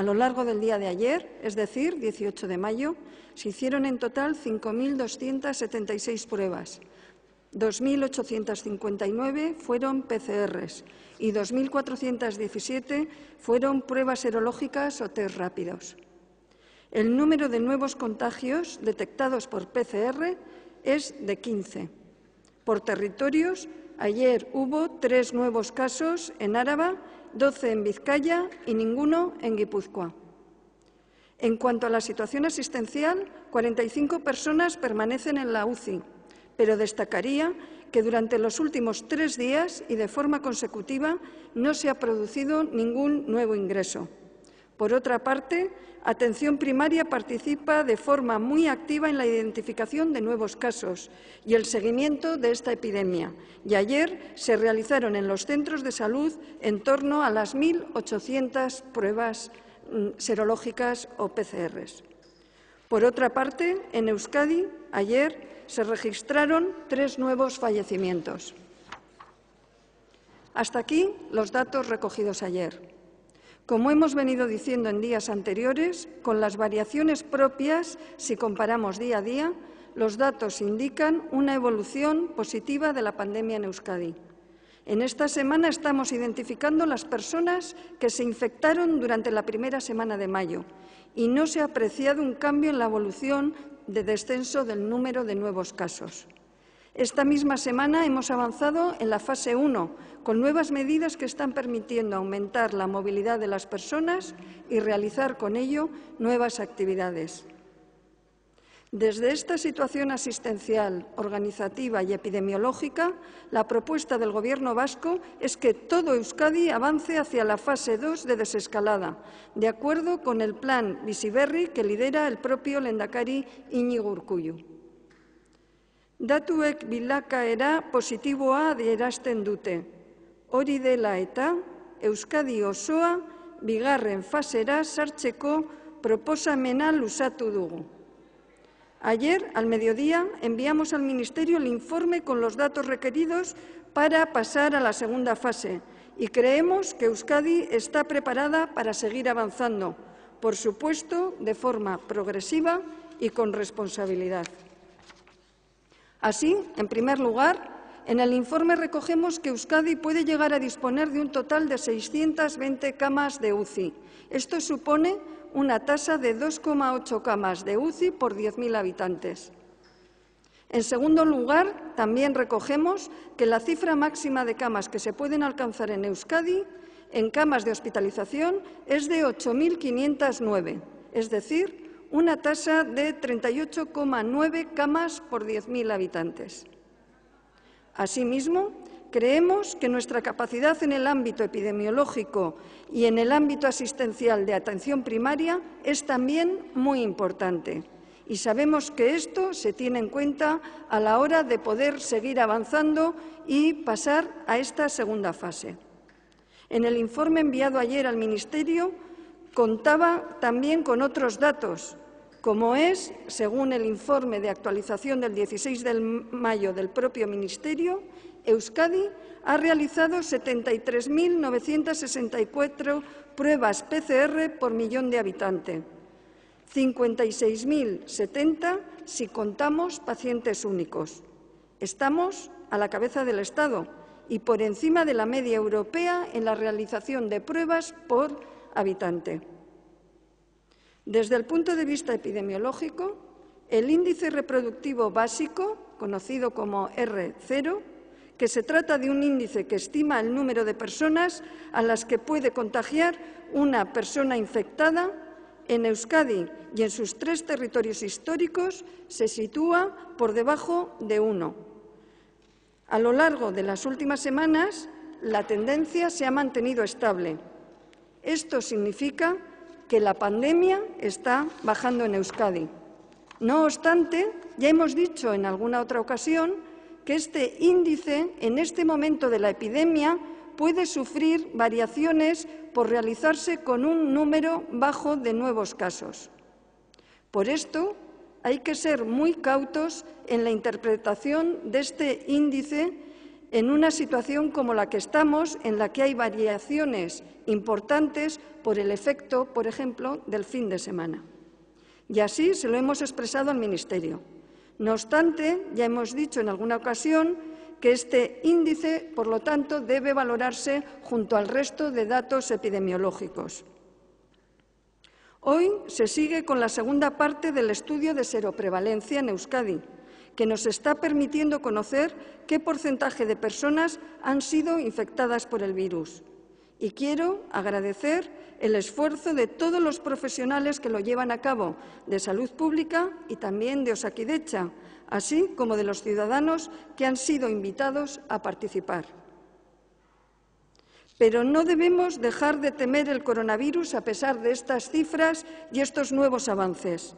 A lo largo del día de ayer, es decir, 18 de mayo, se hicieron en total 5.276 pruebas. 2.859 fueron PCRs y 2.417 fueron pruebas serológicas o test rápidos. El número de nuevos contagios detectados por PCR es de 15. Por territorios, ayer hubo tres nuevos casos en Áraba 12 en Vizcaya y ninguno en Guipúzcoa. En cuanto a la situación asistencial, 45 personas permanecen en la UCI, pero destacaría que durante los últimos tres días y de forma consecutiva no se ha producido ningún nuevo ingreso. Por otra parte, Atención Primaria participa de forma muy activa en la identificación de nuevos casos y el seguimiento de esta epidemia, y ayer se realizaron en los centros de salud en torno a las 1.800 pruebas mm, serológicas o PCRs. Por otra parte, en Euskadi, ayer, se registraron tres nuevos fallecimientos. Hasta aquí los datos recogidos ayer como hemos venido diciendo en días anteriores, con las variaciones propias, si comparamos día a día, los datos indican una evolución positiva de la pandemia en Euskadi. En esta semana estamos identificando las personas que se infectaron durante la primera semana de mayo y no se ha apreciado un cambio en la evolución de descenso del número de nuevos casos. Esta misma semana hemos avanzado en la fase 1, con nuevas medidas que están permitiendo aumentar la movilidad de las personas y realizar con ello nuevas actividades. Desde esta situación asistencial, organizativa y epidemiológica, la propuesta del Gobierno vasco es que todo Euskadi avance hacia la fase 2 de desescalada, de acuerdo con el plan Visiberri que lidera el propio Lendakari Iñigo Datuek bilakaera positiboa adierazten dute. Hori la eta Euskadi osoa bigarren fasera proposa proposamena usatu dugu. Ayer, al mediodía, enviamos al Ministerio el informe con los datos requeridos para pasar a la segunda fase y creemos que Euskadi está preparada para seguir avanzando, por supuesto, de forma progresiva y con responsabilidad. Así, en primer lugar, en el informe recogemos que Euskadi puede llegar a disponer de un total de 620 camas de UCI. Esto supone una tasa de 2,8 camas de UCI por 10.000 habitantes. En segundo lugar, también recogemos que la cifra máxima de camas que se pueden alcanzar en Euskadi en camas de hospitalización es de 8.509, es decir, una tasa de 38,9 camas por 10.000 habitantes. Asimismo, creemos que nuestra capacidad en el ámbito epidemiológico y en el ámbito asistencial de atención primaria es también muy importante y sabemos que esto se tiene en cuenta a la hora de poder seguir avanzando y pasar a esta segunda fase. En el informe enviado ayer al Ministerio contaba también con otros datos como es, según el informe de actualización del 16 de mayo del propio Ministerio, Euskadi ha realizado 73.964 pruebas PCR por millón de habitantes, 56.070 si contamos pacientes únicos. Estamos a la cabeza del Estado y por encima de la media europea en la realización de pruebas por habitante. Desde el punto de vista epidemiológico, el índice reproductivo básico, conocido como R0, que se trata de un índice que estima el número de personas a las que puede contagiar una persona infectada, en Euskadi y en sus tres territorios históricos se sitúa por debajo de uno. A lo largo de las últimas semanas, la tendencia se ha mantenido estable. Esto significa que la pandemia está bajando en Euskadi. No obstante, ya hemos dicho en alguna otra ocasión que este índice, en este momento de la epidemia, puede sufrir variaciones por realizarse con un número bajo de nuevos casos. Por esto, hay que ser muy cautos en la interpretación de este índice en una situación como la que estamos, en la que hay variaciones importantes por el efecto, por ejemplo, del fin de semana. Y así se lo hemos expresado al Ministerio. No obstante, ya hemos dicho en alguna ocasión que este índice, por lo tanto, debe valorarse junto al resto de datos epidemiológicos. Hoy se sigue con la segunda parte del estudio de seroprevalencia en Euskadi, que nos está permitiendo conocer qué porcentaje de personas han sido infectadas por el virus. Y quiero agradecer el esfuerzo de todos los profesionales que lo llevan a cabo, de salud pública y también de Osaquidecha, así como de los ciudadanos que han sido invitados a participar. Pero no debemos dejar de temer el coronavirus a pesar de estas cifras y estos nuevos avances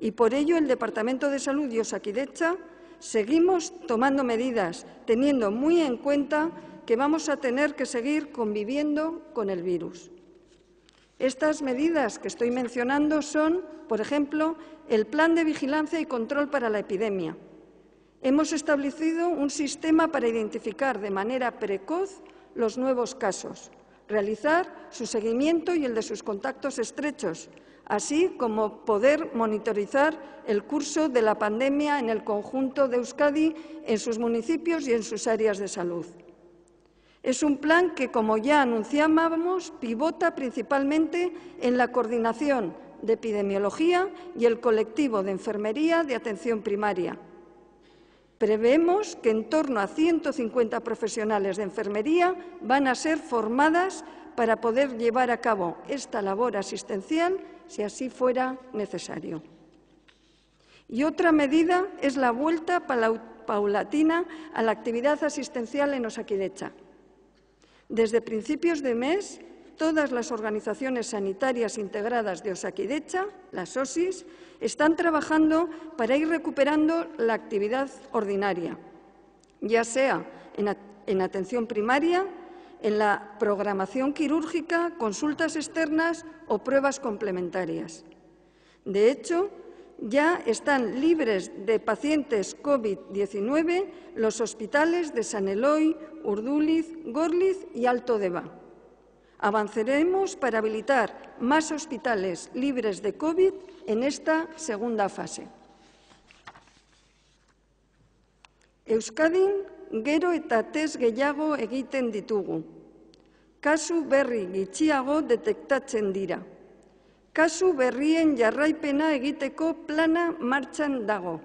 y por ello el Departamento de Salud y Osaquidecha seguimos tomando medidas, teniendo muy en cuenta que vamos a tener que seguir conviviendo con el virus. Estas medidas que estoy mencionando son, por ejemplo, el Plan de Vigilancia y Control para la Epidemia. Hemos establecido un sistema para identificar de manera precoz los nuevos casos, realizar su seguimiento y el de sus contactos estrechos, así como poder monitorizar el curso de la pandemia en el conjunto de Euskadi, en sus municipios y en sus áreas de salud. Es un plan que, como ya anunciábamos, pivota principalmente en la coordinación de epidemiología y el colectivo de enfermería de atención primaria. Preveemos que en torno a 150 profesionales de enfermería van a ser formadas para poder llevar a cabo esta labor asistencial si así fuera necesario. Y otra medida es la vuelta paulatina a la actividad asistencial en Osaquidecha. Desde principios de mes, todas las organizaciones sanitarias integradas de Osaquidecha, las OSIS, están trabajando para ir recuperando la actividad ordinaria, ya sea en, en atención primaria, en la programación quirúrgica, consultas externas o pruebas complementarias. De hecho, ya están libres de pacientes COVID-19 los hospitales de San Eloy, Urduliz, Gorliz y Alto Deba. Avanceremos para habilitar más hospitales libres de COVID en esta segunda fase. Euskadi gero eta test gehiago egiten ditugu. Kasu berri gitxiago detektatzen dira. Kasu berrien jarraipena egiteko plana martxan dago.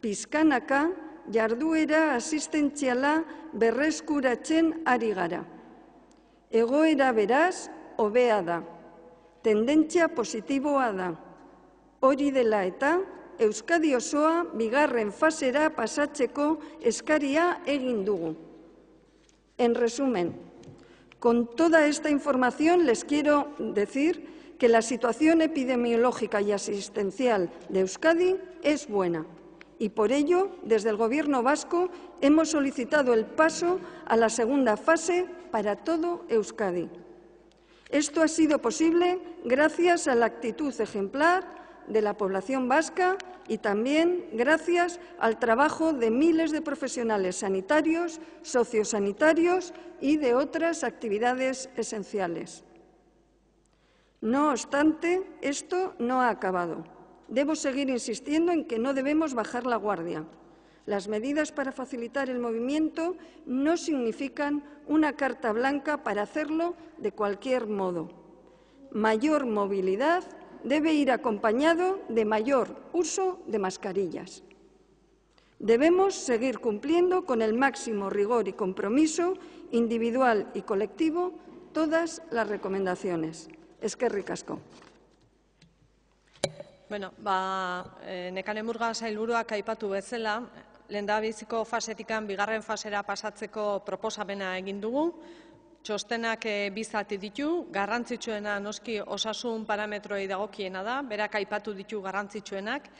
Pizkanaka, jarduera asistentziala berreskuratzen ari gara. Egoera beraz, hobea da. Tendentzia positiboa da. Hori dela eta, Euskadi osoa bigarren fasera pasatzeko eskaria e dugu. En resumen, con toda esta información les quiero decir que la situación epidemiológica y asistencial de Euskadi es buena y por ello, desde el Gobierno vasco, hemos solicitado el paso a la segunda fase para todo Euskadi. Esto ha sido posible gracias a la actitud ejemplar de la población vasca y también gracias al trabajo de miles de profesionales sanitarios, sociosanitarios y de otras actividades esenciales. No obstante, esto no ha acabado. Debo seguir insistiendo en que no debemos bajar la guardia. Las medidas para facilitar el movimiento no significan una carta blanca para hacerlo de cualquier modo. Mayor movilidad debe ir acompañado de mayor uso de mascarillas. Debemos seguir cumpliendo con el máximo rigor y compromiso individual y colectivo todas las recomendaciones. Es que ricasco. Bueno, ba, el eh, nekanemurga sailburuak aipatu bezala, biziko fasetikan bigarren fasera pasatzeko proposamena egin dugu. Txostenak eh, bizati ditu, garrantzitsuena noski osasun parametroei dagokiena da, berak aipatu ditu garrantzitsuenak,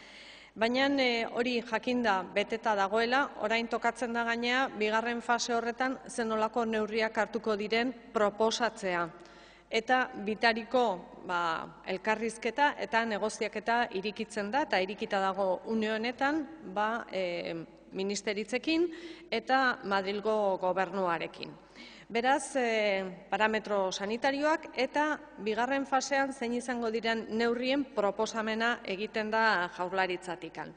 baina eh, hori jakinda beteta dagoela, orain tokatzen da gainea, bigarren fase horretan zenolako neurriak hartuko diren proposatzea. Eta bitariko ba, elkarrizketa eta negoziaketa irikitzen da, eta irikita dago unionetan, ba, eh, ministeritzekin eta Madrilgo gobernuarekin. Beraz, e, parametro sanitarioak eta bigarren fasean zein izango diren neurrien proposamena egiten da jaurlaritzatikan.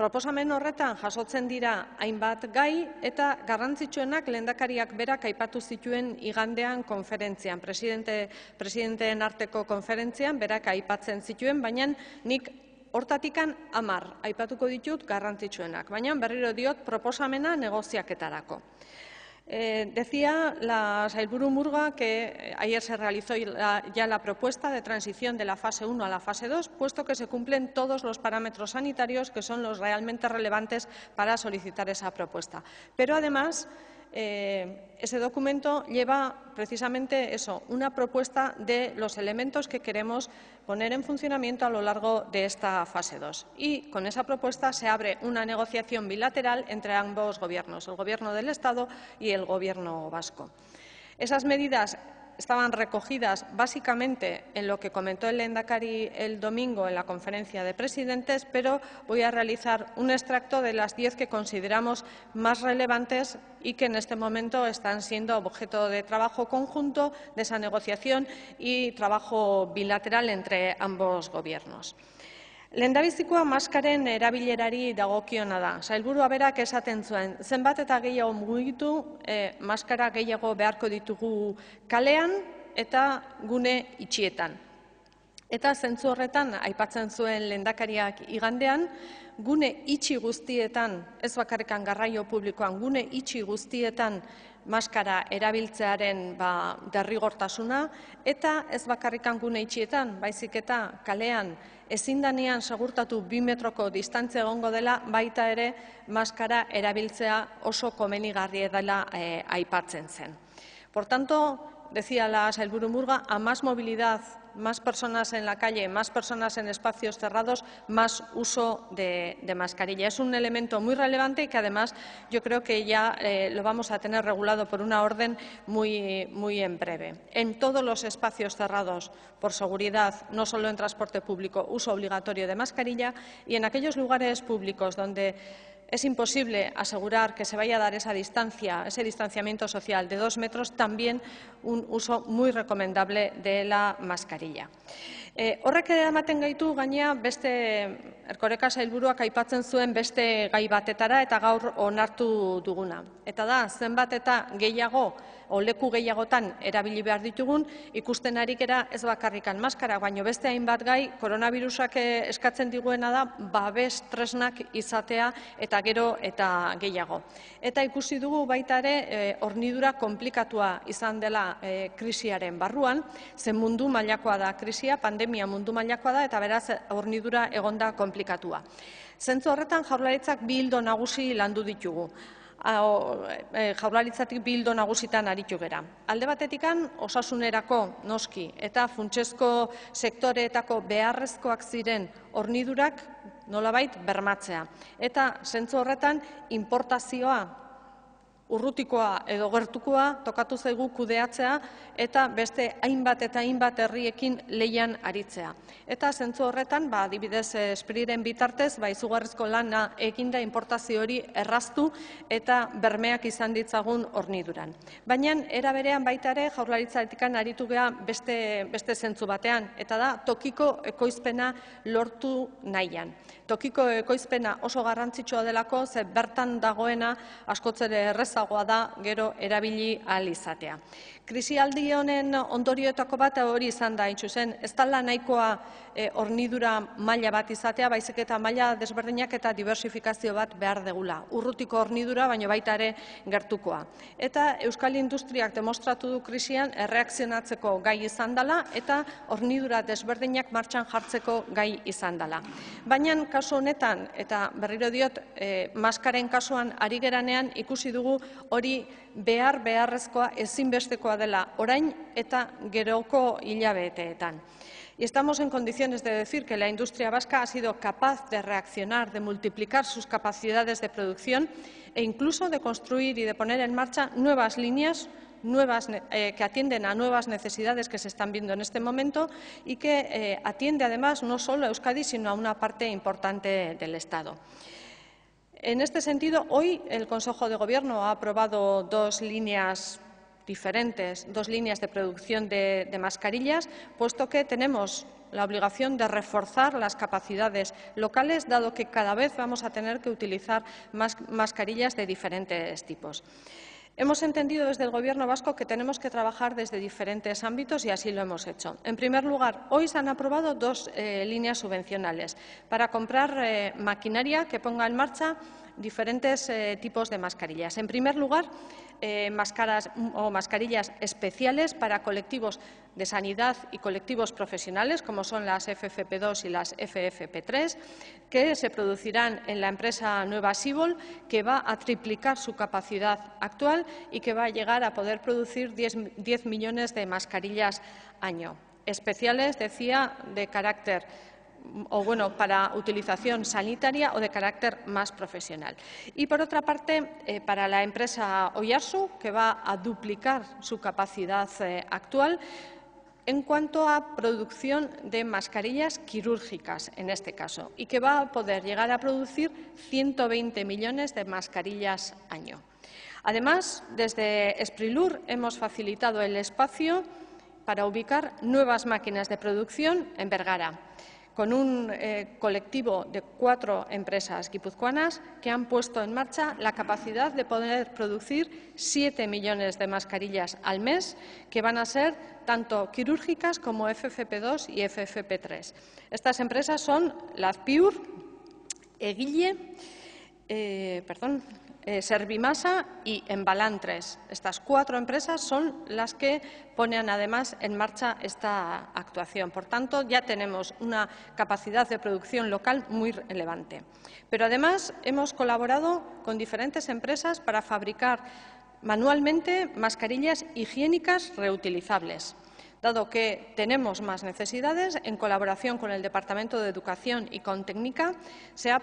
Proposamen horretan jasotzen dira hainbat gai eta garrantzitsuenak lehendakariak berak aipatu zituen igandean konferentzian, presidente presidenteen arteko konferentzian berak aipatzen zituen, baina nik hortatikan 10 aipatuko ditut garrantzitsuenak, baina berriro diot proposamena negoziaketarako. Eh, decía la Sailburu Murga que eh, ayer se realizó ya la propuesta de transición de la fase 1 a la fase 2, puesto que se cumplen todos los parámetros sanitarios que son los realmente relevantes para solicitar esa propuesta. Pero además eh, ese documento lleva precisamente eso, una propuesta de los elementos que queremos poner en funcionamiento a lo largo de esta fase 2. Y con esa propuesta se abre una negociación bilateral entre ambos gobiernos, el Gobierno del Estado y el Gobierno vasco. Esas medidas estaban recogidas básicamente en lo que comentó el Endacari el domingo en la conferencia de presidentes, pero voy a realizar un extracto de las diez que consideramos más relevantes y que en este momento están siendo objeto de trabajo conjunto, de esa negociación y trabajo bilateral entre ambos gobiernos. Lendabizikoa maskaren erabilerari dagokiona da. Sailburua berak esaten zuen, zenbat eta gehiago mugitu, e, maskara gehiago beharko ditugu kalean eta gune itxietan. Eta zentzu horretan, aipatzen zuen lendakariak igandean, gune itxi guztietan, ez bakarrekan garraio publikoan, gune itxi guztietan maskara erabiltzearen ba, derrigortasuna, eta ez bakarrikan gune itxietan, baizik eta kalean ezin danean segurtatu bi metroko distantzia egongo dela, baita ere maskara erabiltzea oso komeni dela eh, aipatzen zen. Por tanto, decía la Sailburu Murga, a más movilidad más personas en la calle, más personas en espacios cerrados, más uso de, mascarilla. Es un elemento muy relevante y que además yo creo que ya eh, lo vamos a tener regulado por una orden muy, muy en breve. En todos los espacios cerrados, por seguridad, no solo en transporte público, uso obligatorio de mascarilla y en aquellos lugares públicos donde es imposible asegurar que se vaya a dar esa distancia, ese distanciamiento social de dos metros, también un uso muy recomendable de la mascarilla. Eh, horrek ere ematen gaitu, gainea, beste erkoreka zailburuak aipatzen zuen beste gai batetara eta gaur onartu duguna. Eta da, zenbat eta gehiago, oleku gehiagotan erabili behar ditugun, ikusten gara ez bakarrikan maskara, baino beste hainbat gai, koronavirusak eh, eskatzen diguena da, babes tresnak izatea eta gero eta gehiago. Eta ikusi dugu baita ere, eh, ornidura komplikatua izan dela krisiaren barruan, zen mundu mailakoa da krisia, pandemia, pandemia mundu mailakoa da eta beraz hornidura egonda komplikatua. Zentzu horretan jaurlaritzak bildo nagusi landu ditugu eh, jaurlaritzatik bildo nagusitan aritu gera. Alde batetikan, osasunerako noski eta funtsezko sektoreetako beharrezkoak ziren hornidurak nolabait bermatzea. Eta, zentzu horretan, importazioa urrutikoa edo gertukoa tokatu zaigu kudeatzea eta beste hainbat eta hainbat herriekin leian aritzea. Eta zentzu horretan, ba, dibidez espriren eh, bitartez, ba, izugarrizko lana eginda importazio hori erraztu eta bermeak izan ditzagun horniduran. Baina, eraberean baita ere, jaurlaritzatikan aritu geha beste, beste zentzu batean, eta da, tokiko ekoizpena lortu nahian. Tokiko ekoizpena oso garrantzitsua delako, ze bertan dagoena askotzere errez errezagoa da gero erabili ahal izatea. Krisialdi honen ondorioetako bat hori izan da, zen ez tala nahikoa eh, hornidura maila bat izatea, baizik eta maila desberdinak eta diversifikazio bat behar degula. Urrutiko hornidura, baino baita ere gertukoa. Eta Euskal Industriak demostratu du krisian erreakzionatzeko gai izan dela eta hornidura desberdinak martxan jartzeko gai izan dela. Baina kasu honetan, eta berriro diot, eh, maskaren kasuan ari geranean ikusi dugu Ori bear behar beharrezkoa de dela orain eta geroko hilabeteetan. Y estamos en condiciones de decir que la industria vasca ha sido capaz de reaccionar, de multiplicar sus capacidades de producción e incluso de construir y de poner en marcha nuevas líneas eh, que atienden a nuevas necesidades que se están viendo en este momento y que eh, atiende además no solo a Euskadi, sino a una parte importante del Estado. En este sentido, hoy el Consejo de Gobierno ha aprobado dos líneas diferentes, dos líneas de producción de, mascarillas, puesto que tenemos la obligación de reforzar las capacidades locales, dado que cada vez vamos a tener que utilizar más mascarillas de diferentes tipos. Hemos entendido desde el Gobierno vasco que tenemos que trabajar desde diferentes ámbitos y así lo hemos hecho. En primer lugar, hoy se han aprobado dos eh, líneas subvencionales para comprar eh, maquinaria que ponga en marcha diferentes eh, tipos de mascarillas. En primer lugar, eh, o mascarillas especiales para colectivos de sanidad y colectivos profesionales, como son las FFP2 y las FFP3, que se producirán en la empresa Nueva Sibol, que va a triplicar su capacidad actual y que va a llegar a poder producir 10, 10 millones de mascarillas año. Especiales, decía, de carácter o bueno, para utilización sanitaria o de carácter más profesional. Y por otra parte, eh, para la empresa Oyasu, que va a duplicar su capacidad eh, actual, en cuanto a producción de mascarillas quirúrgicas, en este caso, y que va a poder llegar a producir 120 millones de mascarillas año. Además, desde Esprilur hemos facilitado el espacio para ubicar nuevas máquinas de producción en Vergara con un eh, colectivo de cuatro empresas guipuzcoanas que han puesto en marcha la capacidad de poder producir siete millones de mascarillas al mes, que van a ser tanto quirúrgicas como FFP2 y FFP3. Estas empresas son Lazpiur, Eguille, eh, perdón, eh, Servimasa y Embalantres. Estas cuatro empresas son las que ponen además en marcha esta actuación. Por tanto, ya tenemos una capacidad de producción local muy relevante. Pero además hemos colaborado con diferentes empresas para fabricar manualmente mascarillas higiénicas reutilizables. Dado que tenemos más necesidades, en colaboración con el Departamento de Educación y con Técnica, se ha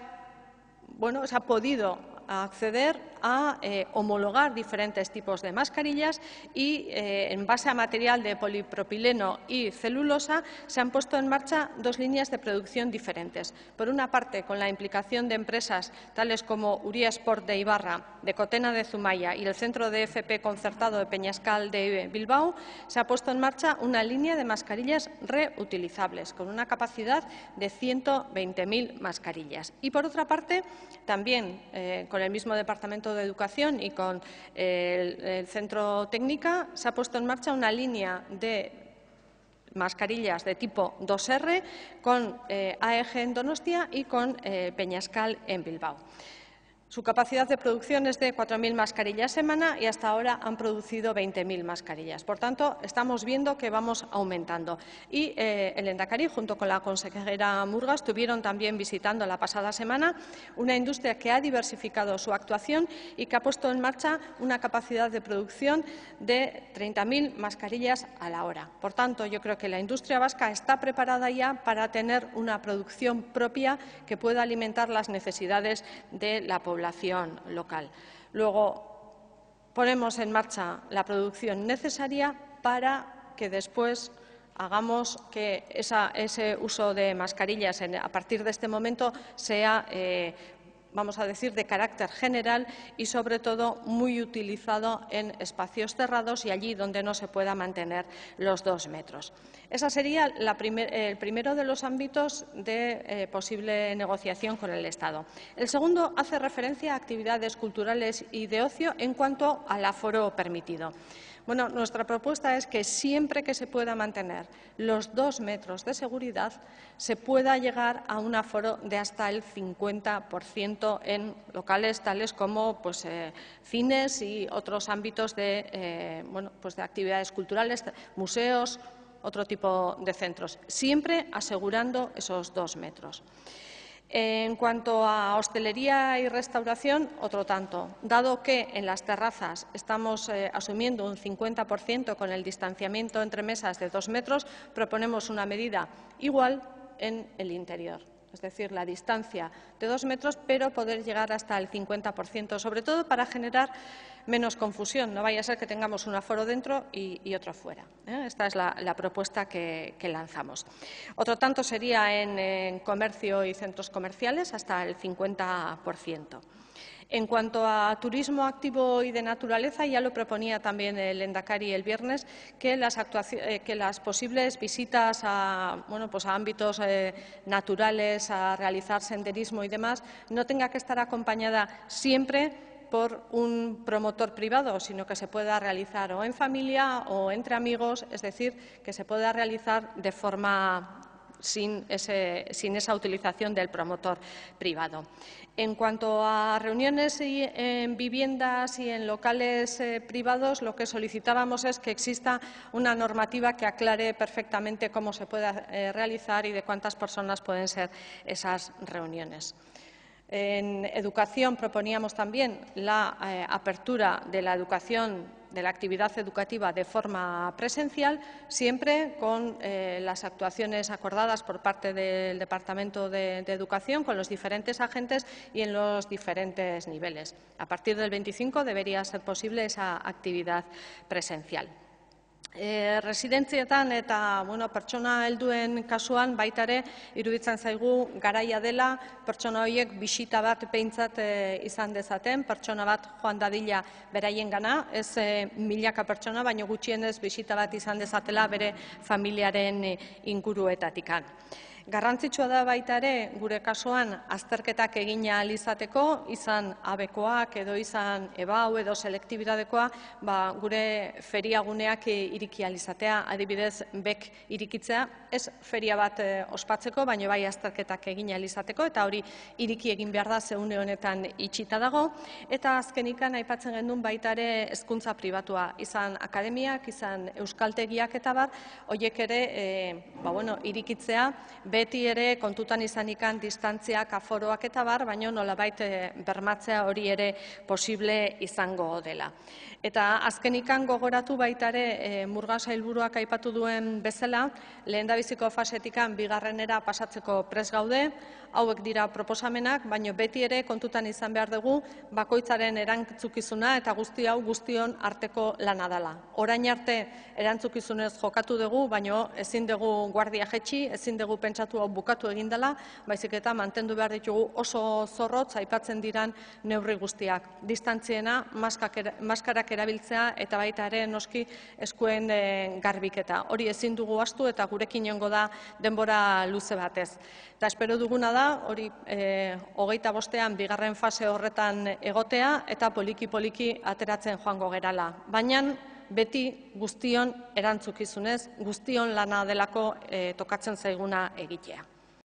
podido acceder a eh, homologar diferentes tipos de mascarillas y eh, en base a material de polipropileno y celulosa se han puesto en marcha dos líneas de producción diferentes. Por una parte, con la implicación de empresas tales como Uría de Ibarra, de Cotena de Zumaya y el Centro de FP Concertado de Peñascal de Bilbao, se ha puesto en marcha una línea de mascarillas reutilizables con una capacidad de 120.000 mascarillas. Y por otra parte, también eh, con con el mismo Departamento de Educación y con el, Centro Técnica, se ha puesto en marcha una línea de mascarillas de tipo 2R con eh, AEG en Donostia y con eh, Peñascal en Bilbao. Su capacidad de producción es de 4.000 mascarillas a semana y hasta ahora han producido 20.000 mascarillas. Por tanto, estamos viendo que vamos aumentando. Y eh, el Endacari, junto con la consejera Murga, estuvieron también visitando la pasada semana una industria que ha diversificado su actuación y que ha puesto en marcha una capacidad de producción de 30.000 mascarillas a la hora. Por tanto, yo creo que la industria vasca está preparada ya para tener una producción propia que pueda alimentar las necesidades de la población local. Luego ponemos en marcha la producción necesaria para que después hagamos que ese uso de mascarillas a partir de este momento sea eh, vamos a decir, de carácter general y, sobre todo, muy utilizado en espacios cerrados y allí donde no se pueda mantener los dos metros. Ese sería el primero de los ámbitos de eh, posible negociación con el Estado. El segundo hace referencia a actividades culturales y de ocio en cuanto al aforo permitido. Bueno, nuestra propuesta es que siempre que se pueda mantener los dos metros de seguridad, se pueda llegar a un aforo de hasta el 50% en locales tales como pues, eh, cines y otros ámbitos de, eh, pues, de actividades culturales, museos, otro tipo de centros, siempre asegurando esos dos metros. En cuanto a hostelería y restauración, otro tanto. Dado que en las terrazas estamos eh, asumiendo un 50% con el distanciamiento entre mesas de dos metros, proponemos una medida igual en el interior es decir, la distancia de dos metros, pero poder llegar hasta el 50%, sobre todo para generar menos confusión. No vaya a ser que tengamos un aforo dentro y, otro fuera. ¿eh? Esta es la, propuesta que, lanzamos. Otro tanto sería en, en comercio y centros comerciales, hasta el 50%. En cuanto a turismo activo y de naturaleza, ya lo proponía también el Endacari el viernes, que las, eh, que las posibles visitas a, bueno, pues a ámbitos eh, naturales, a realizar senderismo y demás, no tenga que estar acompañada siempre por un promotor privado, sino que se pueda realizar o en familia o entre amigos, es decir, que se pueda realizar de forma sin, esa utilización del promotor privado. En cuanto a reuniones en viviendas y en locales eh, privados, lo que solicitábamos es que exista una normativa que aclare perfectamente cómo se puede eh, realizar y de cuántas personas pueden ser esas reuniones. En educación proponíamos también la eh, apertura de la educación de la actividad educativa de forma presencial, siempre con eh, las actuaciones acordadas por parte del Departamento de, de, Educación con los diferentes agentes y en los diferentes niveles. A partir del 25 debería ser posible esa actividad presencial. E, residentzietan eta bueno, pertsona helduen kasuan baita ere iruditzen zaigu garaia dela pertsona horiek bisita bat peintzat e, izan dezaten, pertsona bat joan dadila beraien gana, ez e, milaka pertsona, baina gutxienez bisita bat izan dezatela bere familiaren e, inguruetatikan. Garrantzitsua da baita ere gure kasuan azterketak egina izateko, izan abekoak edo izan ebau edo selektibiradekoa, ba, gure feriaguneak iriki izatea adibidez bek irikitzea, ez feria bat eh, ospatzeko, baina bai azterketak egina alizateko, eta hori iriki egin behar da zeune honetan itxita dago, eta azkenikan aipatzen gendun baita ere hezkuntza pribatua, izan akademiak, izan euskaltegiak eta bat, hoiek ere, eh, ba, bueno, irikitzea, be beti ere kontutan izanikan ikan distantziak, aforoak eta bar, baino nola eh, bermatzea hori ere posible izango dela. Eta azkenikan ikan gogoratu baitare eh, murgasa hilburuak aipatu duen bezala, lehen da fasetikan bigarrenera pasatzeko presgaude, hauek dira proposamenak, baino beti ere kontutan izan behar dugu bakoitzaren erantzukizuna eta guzti hau guztion arteko lana dela. Orain arte erantzukizunez jokatu dugu, baino ezin dugu guardia jetxi, ezin dugu pentsatu hau bukatu egin dela, baizik eta mantendu behar ditugu oso zorrotz aipatzen diran neurri guztiak. Distantziena maskarak erabiltzea eta baita ere noski eskuen eh, garbiketa. Hori ezin dugu astu eta gurekin jongo da denbora luze batez. Eta espero duguna da hori eh, hogeita bostean bigarren fase horretan egotea eta poliki-poliki ateratzen joango gerala. Baina beti guztion erantzukizunez guztion lana delako eh, tokatzen zaiguna egitea.